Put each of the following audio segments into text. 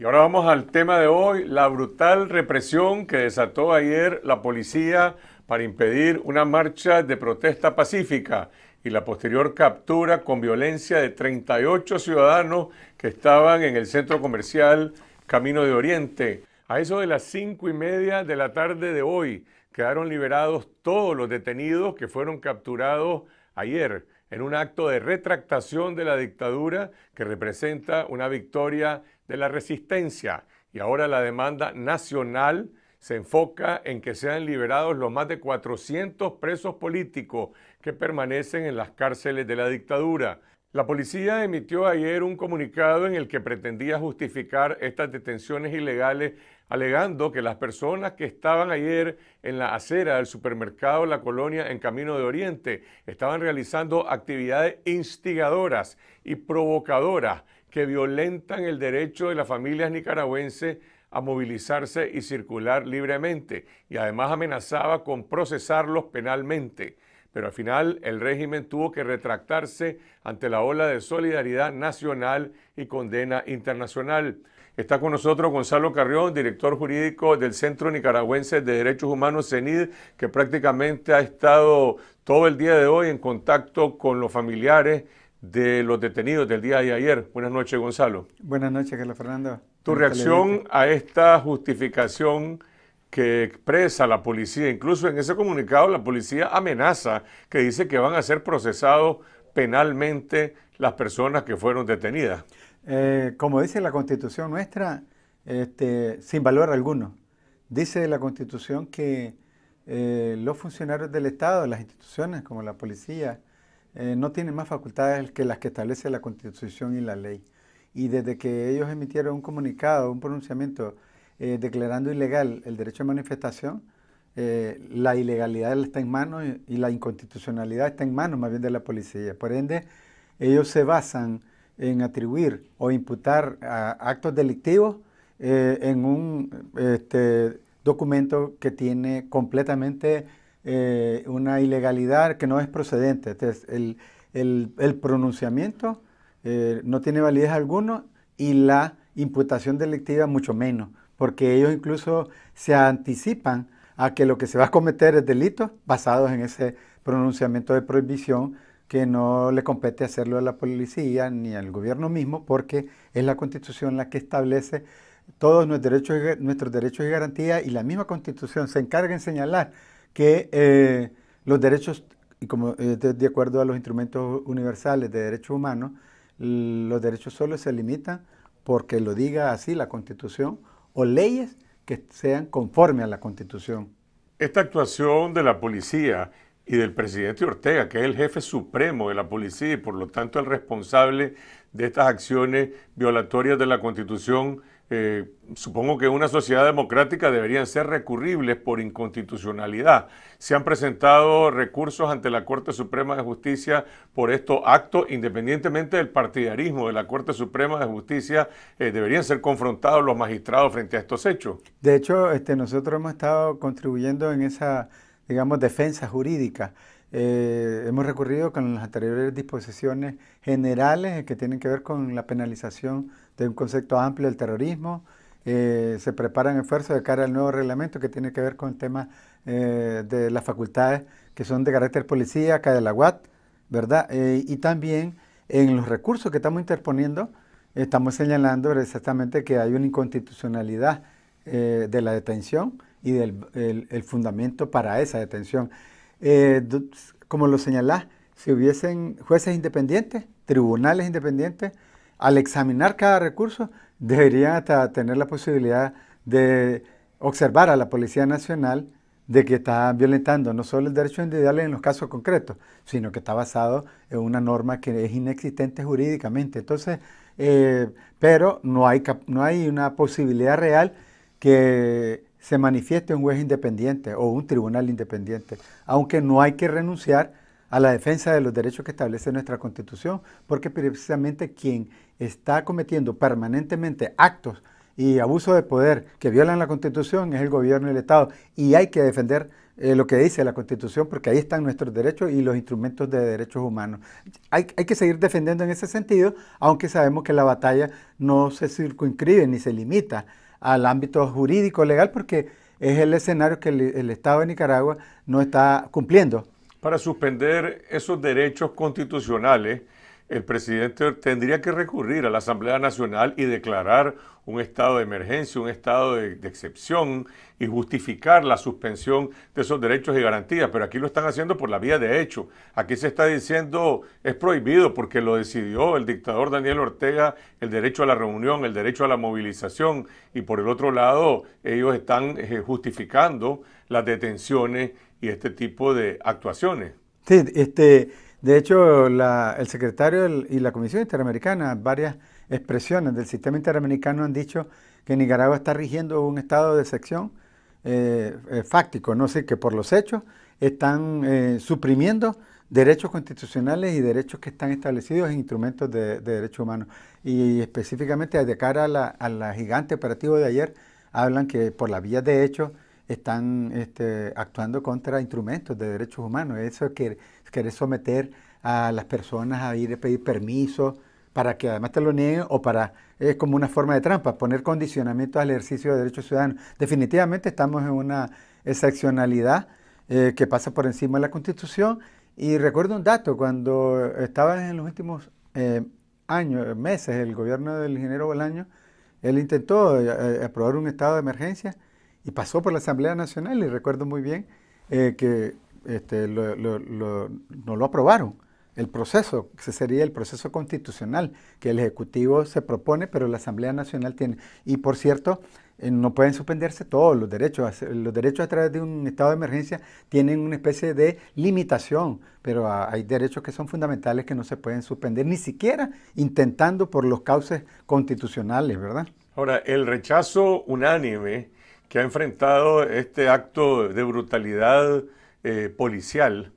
Y ahora vamos al tema de hoy, la brutal represión que desató ayer la policía para impedir una marcha de protesta pacífica y la posterior captura con violencia de 38 ciudadanos que estaban en el centro comercial Camino de Oriente. A eso de las cinco y media de la tarde de hoy quedaron liberados todos los detenidos que fueron capturados ayer en un acto de retractación de la dictadura que representa una victoria de la resistencia. Y ahora la demanda nacional se enfoca en que sean liberados los más de 400 presos políticos que permanecen en las cárceles de la dictadura. La policía emitió ayer un comunicado en el que pretendía justificar estas detenciones ilegales alegando que las personas que estaban ayer en la acera del supermercado La Colonia en Camino de Oriente estaban realizando actividades instigadoras y provocadoras que violentan el derecho de las familias nicaragüenses a movilizarse y circular libremente y además amenazaba con procesarlos penalmente. Pero al final el régimen tuvo que retractarse ante la ola de solidaridad nacional y condena internacional. Está con nosotros Gonzalo Carrión, director jurídico del Centro Nicaragüense de Derechos Humanos, CENID, que prácticamente ha estado todo el día de hoy en contacto con los familiares de los detenidos del día de ayer. Buenas noches, Gonzalo. Buenas noches, Carlos Fernando. Tu reacción a esta justificación que expresa la policía, incluso en ese comunicado la policía amenaza que dice que van a ser procesados penalmente las personas que fueron detenidas. Eh, como dice la constitución nuestra, este, sin valor alguno. Dice la constitución que eh, los funcionarios del Estado, las instituciones como la policía, eh, no tienen más facultades que las que establece la constitución y la ley. Y desde que ellos emitieron un comunicado, un pronunciamiento declarando ilegal el derecho a manifestación, la ilegalidad está en manos y la inconstitucionalidad está en manos más bien de la policía. Por ende, ellos se basan en atribuir o imputar actos delictivos eh, en un este, documento que tiene completamente eh, una ilegalidad que no es procedente. el, pronunciamiento eh, no tiene validez alguna y la imputación delictiva mucho menos, porque ellos incluso se anticipan a que lo que se va a cometer es delito basados en ese pronunciamiento de prohibición que no le compete hacerlo a la policía ni al gobierno mismo, porque es la constitución la que establece todos nuestros derechos, y, nuestros derechos y garantías y la misma constitución se encarga en señalar que eh, los derechos, y como de, acuerdo a los instrumentos universales de derechos humanos, los derechos solo se limitan porque lo diga así la constitución o leyes que sean conforme a la constitución. Esta actuación de la policía y del presidente Ortega, que es el jefe supremo de la policía y por lo tanto el responsable de estas acciones violatorias de la Constitución, eh, supongo que en una sociedad democrática deberían ser recurribles por inconstitucionalidad. Se han presentado recursos ante la Corte Suprema de Justicia por estos actos, independientemente del partidarismo de la Corte Suprema de Justicia, eh, deberían ser confrontados los magistrados frente a estos hechos. De hecho, este, nosotros hemos estado contribuyendo en esa digamos, defensa jurídica. Eh, hemos recurrido con las anteriores disposiciones generales que tienen que ver con la penalización de un concepto amplio del terrorismo. Eh, se preparan esfuerzos de cara al nuevo reglamento que tiene que ver con el tema eh, de las facultades que son de carácter acá de la UAT, ¿verdad? y también en los recursos que estamos interponiendo, estamos señalando exactamente que hay una inconstitucionalidad de la detención y del el, fundamento para esa detención. Eh, como lo señalás, si hubiesen jueces independientes, tribunales independientes, al examinar cada recurso, deberían hasta tener la posibilidad de observar a la Policía Nacional de que está violentando no solo el derecho individual en los casos concretos, sino que está basado en una norma que es inexistente jurídicamente. Entonces, eh, pero no hay, no hay una posibilidad real que se manifieste un juez independiente o un tribunal independiente, aunque no hay que renunciar a la defensa de los derechos que establece nuestra Constitución, porque precisamente quien está cometiendo permanentemente actos y abuso de poder que violan la Constitución es el gobierno y el Estado, y hay que defender eh, lo que dice la Constitución, porque ahí están nuestros derechos y los instrumentos de derechos humanos. Hay, hay, que seguir defendiendo en ese sentido, aunque sabemos que la batalla no se circunscribe ni se limita al ámbito jurídico legal porque es el escenario que el, Estado de Nicaragua no está cumpliendo. Para suspender esos derechos constitucionales, el presidente tendría que recurrir a la Asamblea Nacional y declarar un estado de emergencia, un estado de, excepción y justificar la suspensión de esos derechos y garantías. Pero aquí lo están haciendo por la vía de hecho. Aquí se está diciendo es prohibido porque lo decidió el dictador Daniel Ortega, el derecho a la reunión, el derecho a la movilización. Y por el otro lado, ellos están eh, justificando las detenciones y este tipo de actuaciones. Sí, este de hecho, el secretario y la Comisión Interamericana, varias expresiones del sistema interamericano han dicho que Nicaragua está rigiendo un estado de sección eh, eh, fáctico, no sé, que por los hechos están eh, suprimiendo derechos constitucionales y derechos que están establecidos en instrumentos de, derechos humanos. Y específicamente de cara a la, a la gigante operativo de ayer, hablan que por la vía de hecho están este, actuando contra instrumentos de derechos humanos. Eso es querer, someter a las personas a ir a pedir permiso para que además te lo nieguen o para, es como una forma de trampa, poner condicionamiento al ejercicio de derechos ciudadanos. Definitivamente estamos en una excepcionalidad eh, que pasa por encima de la Constitución y recuerdo un dato, cuando estaba en los últimos eh, años, meses, el gobierno del ingeniero Bolaño, él intentó eh, aprobar un estado de emergencia y pasó por la Asamblea Nacional y recuerdo muy bien eh, que este, no lo aprobaron. El proceso, ese sería el proceso constitucional que el Ejecutivo se propone, pero la Asamblea Nacional tiene. Y por cierto, eh, no pueden suspenderse todos los derechos. Los derechos a través de un estado de emergencia tienen una especie de limitación, pero hay derechos que son fundamentales que no se pueden suspender, ni siquiera intentando por los cauces constitucionales, ¿verdad? Ahora, el rechazo unánime que ha enfrentado este acto de brutalidad eh, policial,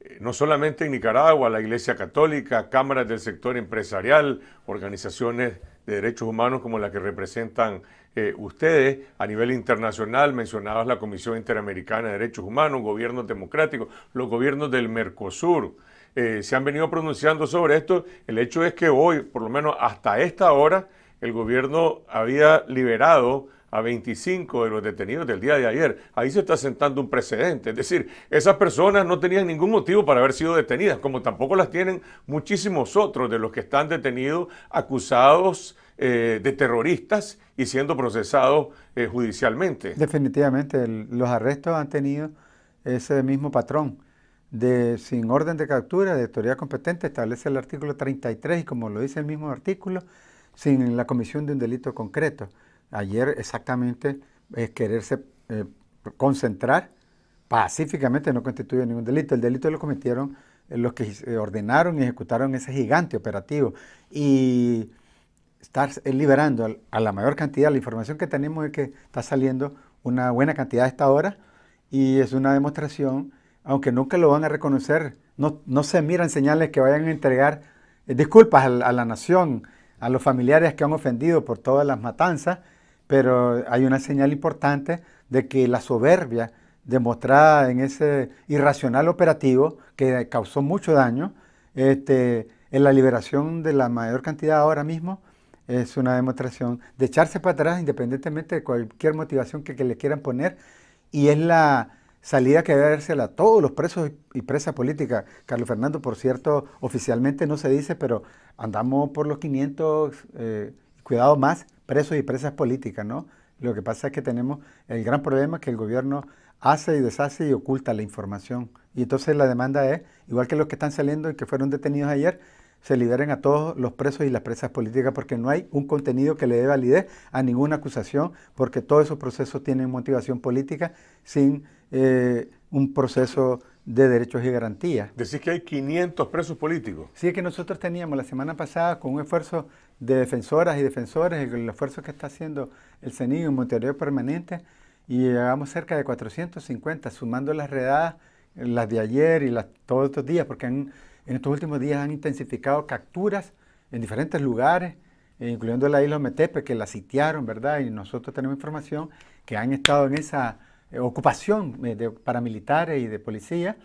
eh, no solamente en Nicaragua, la Iglesia Católica, cámaras del sector empresarial, organizaciones de derechos humanos como la que representan eh, ustedes a nivel internacional, mencionadas la Comisión Interamericana de Derechos Humanos, gobiernos democráticos, los gobiernos del Mercosur. se han venido pronunciando sobre esto. El hecho es que hoy, por lo menos hasta esta hora, el gobierno había liberado a 25 de los detenidos del día de ayer. Ahí se está sentando un precedente. Es decir, esas personas no tenían ningún motivo para haber sido detenidas, como tampoco las tienen muchísimos otros de los que están detenidos, acusados eh, de terroristas y siendo procesados eh, judicialmente. Definitivamente, los arrestos han tenido ese mismo patrón de sin orden de captura de autoridad competente establece el artículo 33 y como lo dice el mismo artículo, sin la comisión de un delito concreto ayer exactamente es quererse eh, concentrar pacíficamente no constituye ningún delito. El delito lo cometieron eh, los que eh, ordenaron y ejecutaron ese gigante operativo. Y estar liberando a la mayor cantidad, la información que tenemos es que está saliendo una buena cantidad a esta hora y es una demostración, aunque nunca lo van a reconocer, no se miran señales que vayan a entregar disculpas a, la nación, a los familiares que han ofendido por todas las matanzas, pero hay una señal importante de que la soberbia demostrada en ese irracional operativo que causó mucho daño, este, en la liberación de la mayor cantidad ahora mismo es una demostración de echarse para atrás independientemente de cualquier motivación que, le quieran poner y es la salida que debe darse a todos los presos y presas políticas. Carlos Fernando, por cierto, oficialmente no se dice, pero andamos por los 500 cuidado más presos y presas políticas, ¿no? Lo que pasa es que tenemos el gran problema que el gobierno hace y deshace y oculta la información. Y entonces la demanda es, igual que los que están saliendo y que fueron detenidos ayer, se liberen a todos los presos y las presas políticas porque no hay un contenido que le dé validez a ninguna acusación, porque todos esos procesos tienen motivación política sin eh, un proceso de derechos y garantías. Decís que hay 500 presos políticos. Sí, es que nosotros teníamos la semana pasada, con un esfuerzo de defensoras y defensores, el, esfuerzo que está haciendo el CENIG en Montevideo Permanente, y llegamos cerca de 450, sumando las redadas, las de ayer y las todos estos días, porque en estos últimos días han intensificado capturas en diferentes lugares, eh, incluyendo la isla Metepe, que la sitiaron, ¿verdad? Y nosotros tenemos información que han estado en esa eh, ocupación eh, de paramilitares y de policía,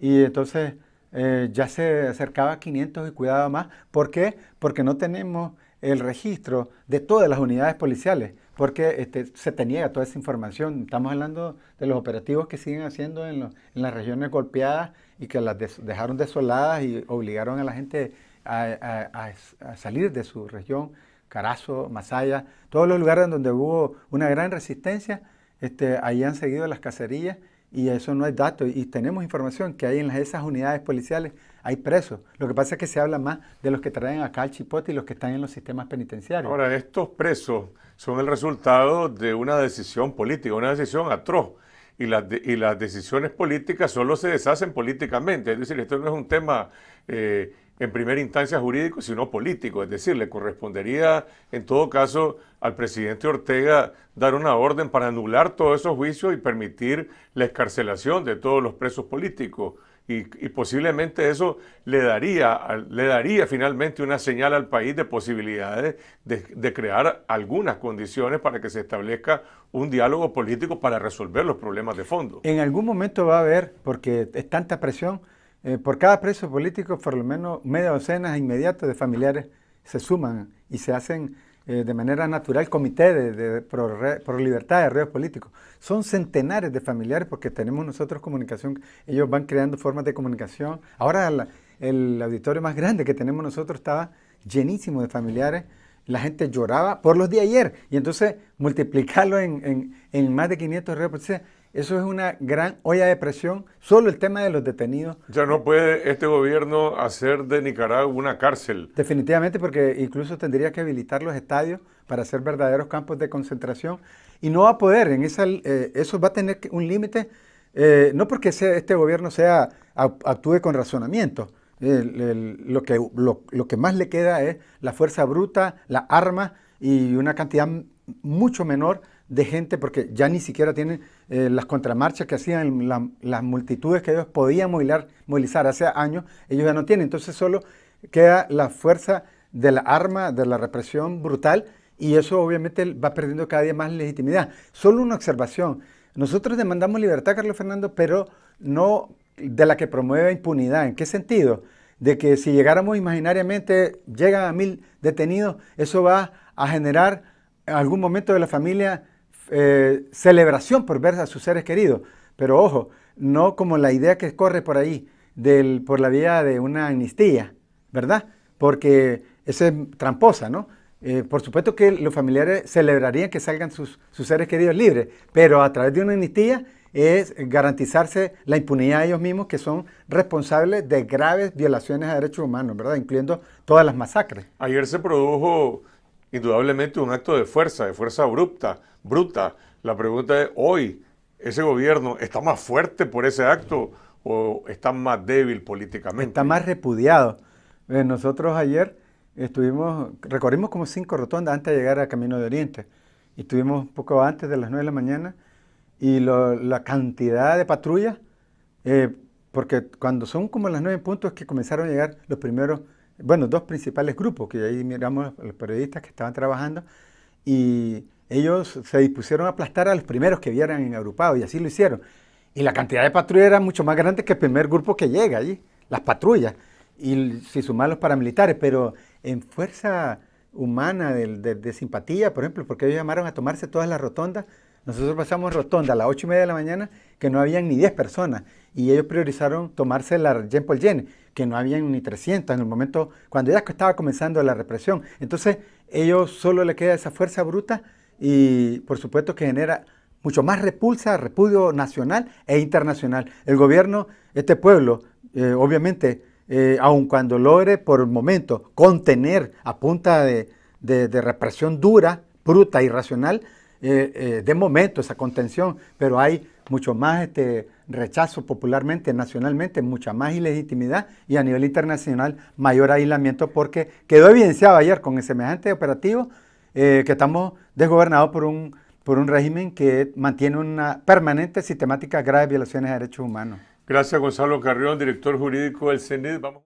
y entonces eh, ya se acercaba a 500 y cuidaba más. ¿Por qué? Porque no tenemos el registro de todas las unidades policiales, porque este, se tenía toda esa información. Estamos hablando de los operativos que siguen haciendo en, las regiones golpeadas y que las dejaron desoladas y obligaron a la gente a, salir de su región, Carazo, Masaya, todos los lugares donde hubo una gran resistencia, este, ahí han seguido las cacerías y eso no es dato. Y tenemos información que hay en esas unidades policiales, hay presos. Lo que pasa es que se habla más de los que traen acá al chipote y los que están en los sistemas penitenciarios. Ahora, estos presos son el resultado de una decisión política, una decisión atroz. Y las, y las decisiones políticas solo se deshacen políticamente. Es decir, esto no es un tema... Eh, en primera instancia jurídico, sino político. Es decir, le correspondería, en todo caso, al presidente Ortega dar una orden para anular todos esos juicios y permitir la escarcelación de todos los presos políticos. Y, posiblemente eso le daría, le daría finalmente una señal al país de posibilidades de, de crear algunas condiciones para que se establezca un diálogo político para resolver los problemas de fondo. En algún momento va a haber, porque es tanta presión, eh, por cada preso político, por lo menos media docena inmediata de familiares se suman y se hacen eh, de manera natural comités de, por, libertad de redes políticos. Son centenares de familiares porque tenemos nosotros comunicación, ellos van creando formas de comunicación. Ahora el auditorio más grande que tenemos nosotros estaba llenísimo de familiares la gente lloraba por los de ayer. Y entonces multiplicarlo en, más de 500 políticos, eso es una gran olla de presión. Solo el tema de los detenidos. Ya no puede este gobierno hacer de Nicaragua una cárcel. Definitivamente, porque incluso tendría que habilitar los estadios para hacer verdaderos campos de concentración. Y no va a poder. En esa, eh, eso va a tener un límite. Eh, no porque este gobierno sea actúe con razonamiento. lo, que, lo que más le queda es la fuerza bruta, la arma y una cantidad mucho menor de gente, porque ya ni siquiera tienen eh, las contramarchas que hacían, las multitudes que ellos podían movilizar, movilizar hace años, ellos ya no tienen. Entonces solo queda la fuerza de la arma, de la represión brutal, y eso obviamente va perdiendo cada día más legitimidad. Solo una observación. Nosotros demandamos libertad, Carlos Fernando, pero no de la que promueve impunidad. ¿En qué sentido? De que si llegáramos imaginariamente, llegan a mil detenidos, eso va a generar algún momento de la familia eh, celebración por ver a sus seres queridos. Pero ojo, no como la idea que corre por ahí, por la vía de una amnistía, ¿verdad? Porque eso es tramposa, ¿no? Eh, por supuesto que los familiares celebrarían que salgan sus, sus, seres queridos libres, pero a través de una amnistía es garantizarse la impunidad de ellos mismos que son responsables de graves violaciones a derechos humanos, ¿verdad? Incluyendo todas las masacres. Ayer se produjo indudablemente un acto de fuerza, de fuerza abrupta, bruta. La pregunta es, hoy, ¿ese gobierno está más fuerte por ese acto o está más débil políticamente? Está más repudiado. Eh, nosotros ayer estuvimos, recorrimos como cinco rotondas antes de llegar al Camino de Oriente. Y estuvimos un poco antes de las nueve de la mañana y la cantidad de patrullas, eh, porque cuando son como las nueve puntos que comenzaron a llegar los primeros bueno, dos principales grupos, que ahí miramos los periodistas que estaban trabajando, y ellos se dispusieron a aplastar a los primeros que vieran en agrupado, y así lo hicieron. Y la cantidad de patrullas era mucho más grande que el primer grupo que llega allí, las patrullas, y si sumar los paramilitares, pero en fuerza humana, de, de simpatía, por ejemplo, porque ellos llamaron a tomarse todas las rotondas nosotros pasamos rotonda a las 8 y media de la mañana que no habían ni 10 personas y ellos priorizaron tomarse la yen que no habían ni 300 en el momento cuando ya estaba comenzando la represión. Entonces ellos solo le queda esa fuerza bruta y por supuesto que genera mucho más repulsa, repudio nacional e internacional. El gobierno, este pueblo, eh, obviamente, eh, aun cuando logre por el momento contener a punta de, de represión dura, bruta, y irracional, eh, eh, de momento esa contención, pero hay mucho más este, rechazo popularmente, nacionalmente, mucha más ilegitimidad y a nivel internacional mayor aislamiento porque quedó evidenciado ayer con el semejante operativo eh, que estamos desgobernados por un, por un régimen que mantiene una permanente, sistemática, graves violaciones de derechos humanos. Gracias Gonzalo Carrión, director jurídico del CENID. Vamos.